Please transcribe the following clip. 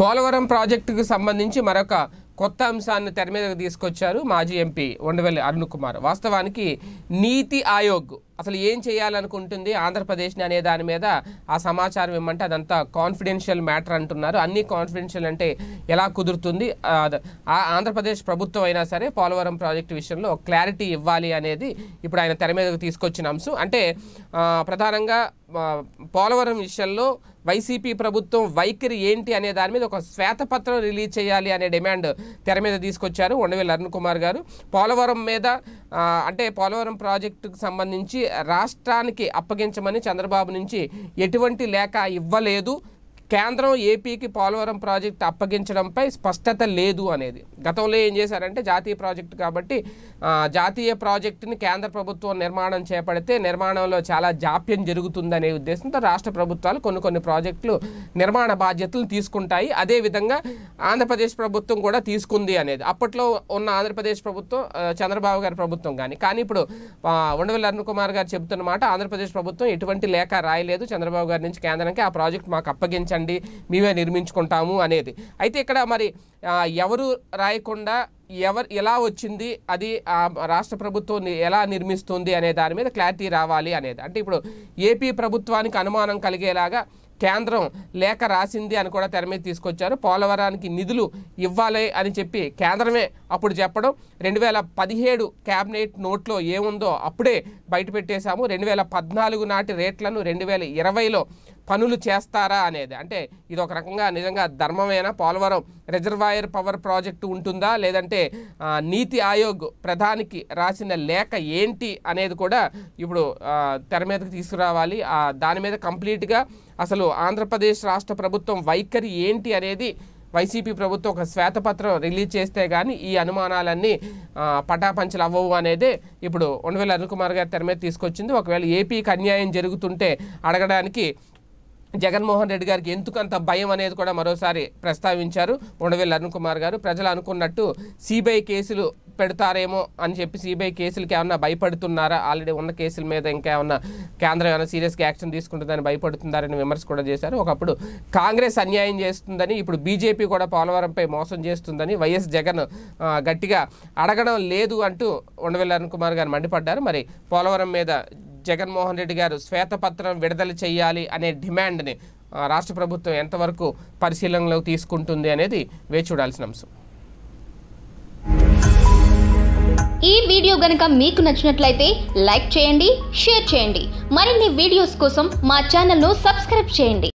పోలవరం ప్రాజెక్టుకు సంబంధించి మరొక కొత్త అంశాన్ని తెర మీదకు తీసుకొచ్చారు మాజీ ఎంపీ ఉండవల్లి అరుణ్ కుమార్ వాస్తవానికి నీతి ఆయోగ్ అసలు ఏం చేయాలనుకుంటుంది ఆంధ్రప్రదేశ్ని అనే దాని మీద ఆ సమాచారం ఇమ్మంటే అదంతా కాన్ఫిడెన్షియల్ మ్యాటర్ అంటున్నారు అన్ని కాన్ఫిడెన్షియల్ అంటే ఎలా కుదురుతుంది ఆంధ్రప్రదేశ్ ప్రభుత్వం అయినా సరే పోలవరం ప్రాజెక్టు విషయంలో క్లారిటీ ఇవ్వాలి అనేది ఇప్పుడు ఆయన తెర మీదకు తీసుకొచ్చిన అంశం అంటే ప్రధానంగా పోలవరం విషయంలో వైసీపీ ప్రభుత్వం వైఖరి ఏంటి అనే దాని మీద ఒక శ్వేతపత్రం రిలీజ్ చేయాలి అనే డిమాండ్ తెర మీద తీసుకొచ్చారు ఉండవేల్ అరుణ్ కుమార్ గారు పోలవరం మీద అంటే పోలవరం ప్రాజెక్టుకు సంబంధించి రాష్ట్రానికి అప్పగించమని చంద్రబాబు నుంచి ఎటువంటి లేఖ ఇవ్వలేదు కేంద్రం ఏపీకి పోలవరం ప్రాజెక్ట్ అప్పగించడంపై స్పష్టత లేదు అనేది గతంలో ఏం చేశారంటే జాతీయ ప్రాజెక్టు కాబట్టి జాతీయ ప్రాజెక్టుని కేంద్ర ప్రభుత్వం నిర్మాణం చేపడితే నిర్మాణంలో చాలా జాప్యం జరుగుతుందనే ఉద్దేశంతో రాష్ట్ర ప్రభుత్వాలు కొన్ని కొన్ని ప్రాజెక్టులు నిర్మాణ బాధ్యతలు తీసుకుంటాయి అదేవిధంగా ఆంధ్రప్రదేశ్ ప్రభుత్వం కూడా తీసుకుంది అనేది అప్పట్లో ఉన్న ఆంధ్రప్రదేశ్ ప్రభుత్వం చంద్రబాబు గారి ప్రభుత్వం కానీ కానీ ఇప్పుడు ఉండవల్లి అరుణ్ కుమార్ గారు చెబుతున్నమాట ఆంధ్రప్రదేశ్ ప్రభుత్వం ఎటువంటి లేఖ రాయలేదు చంద్రబాబు గారి నుంచి కేంద్రానికి ఆ ప్రాజెక్ట్ మాకు అప్పగించారు పంపించండి మేమే నిర్మించుకుంటాము అనేది అయితే ఇక్కడ మరి ఎవరు రాయకుండా ఎవరు ఎలా వచ్చింది అది రాష్ట్ర ప్రభుత్వం ఎలా నిర్మిస్తుంది అనే దాని మీద క్లారిటీ రావాలి అనేది అంటే ఇప్పుడు ఏపీ ప్రభుత్వానికి అనుమానం కలిగేలాగా కేంద్రం లేఖ రాసింది అని కూడా తెర మీద తీసుకొచ్చారు పోలవరానికి నిధులు ఇవ్వాలి అని చెప్పి కేంద్రమే అప్పుడు చెప్పడం రెండు వేల పదిహేడు క్యాబినెట్ నోట్లో ఏముందో అప్పుడే బయటపెట్టేశాము రెండు వేల పద్నాలుగు నాటి రేట్లను రెండు వేల ఇరవైలో పనులు చేస్తారా అనేది అంటే ఇది ఒక రకంగా నిజంగా ధర్మమైన పోలవరం రిజర్వాయర్ పవర్ ప్రాజెక్టు ఉంటుందా లేదంటే నీతి ఆయోగ్ ప్రధానికి రాసిన లేఖ ఏంటి అనేది కూడా ఇప్పుడు తెర మీదకి తీసుకురావాలి దాని మీద కంప్లీట్గా అసలు ఆంధ్రప్రదేశ్ రాష్ట్ర ప్రభుత్వం వైఖరి ఏంటి అనేది వైసీపీ ప్రభుత్వం ఒక శ్వేతపత్రం రిలీజ్ చేస్తే కానీ ఈ అనుమానాలన్నీ పటాపంచలు అవ్వవు అనేది ఇప్పుడు ఉండవేల అరుణ్ కుమార్ గారి తెర మీద తీసుకొచ్చింది ఒకవేళ ఏపీకి అన్యాయం జరుగుతుంటే అడగడానికి జగన్మోహన్ రెడ్డి గారికి ఎందుకు అంత భయం అనేది కూడా మరోసారి ప్రస్తావించారు ఉండవెల్లి అరుణ్ కుమార్ గారు ప్రజలు అనుకున్నట్టు సిబిఐ కేసులు పెడతారేమో అని చెప్పి సిబిఐ కేసులకి ఏమన్నా భయపడుతున్నారా ఆల్రెడీ ఉన్న కేసుల మీద ఇంకా ఏమన్నా కేంద్రం ఏమైనా సీరియస్గా యాక్షన్ తీసుకుంటుందని భయపడుతున్నారని విమర్శ కూడా చేశారు ఒకప్పుడు కాంగ్రెస్ అన్యాయం చేస్తుందని ఇప్పుడు బీజేపీ కూడా పోలవరంపై మోసం చేస్తుందని వైఎస్ జగన్ గట్టిగా అడగడం లేదు అంటూ ఉండవెల్లి అరుణ్ కుమార్ గారు మండిపడ్డారు మరి పోలవరం మీద జగన్మోహన్ రెడ్డి గారు శ్వేతపత్రం విడుదల చేయాలి అనే డిమాండ్ని రాష్ట్ర ప్రభుత్వం ఎంతవరకు పరిశీలనలో తీసుకుంటుంది అనేది వేచి చూడాల్సిన అంశం ఈ వీడియో గనుక మీకు నచ్చినట్లయితే లైక్ చేయండి షేర్ చేయండి మరిన్ని వీడియోస్ కోసం మా ఛానల్ను సబ్స్క్రైబ్ చేయండి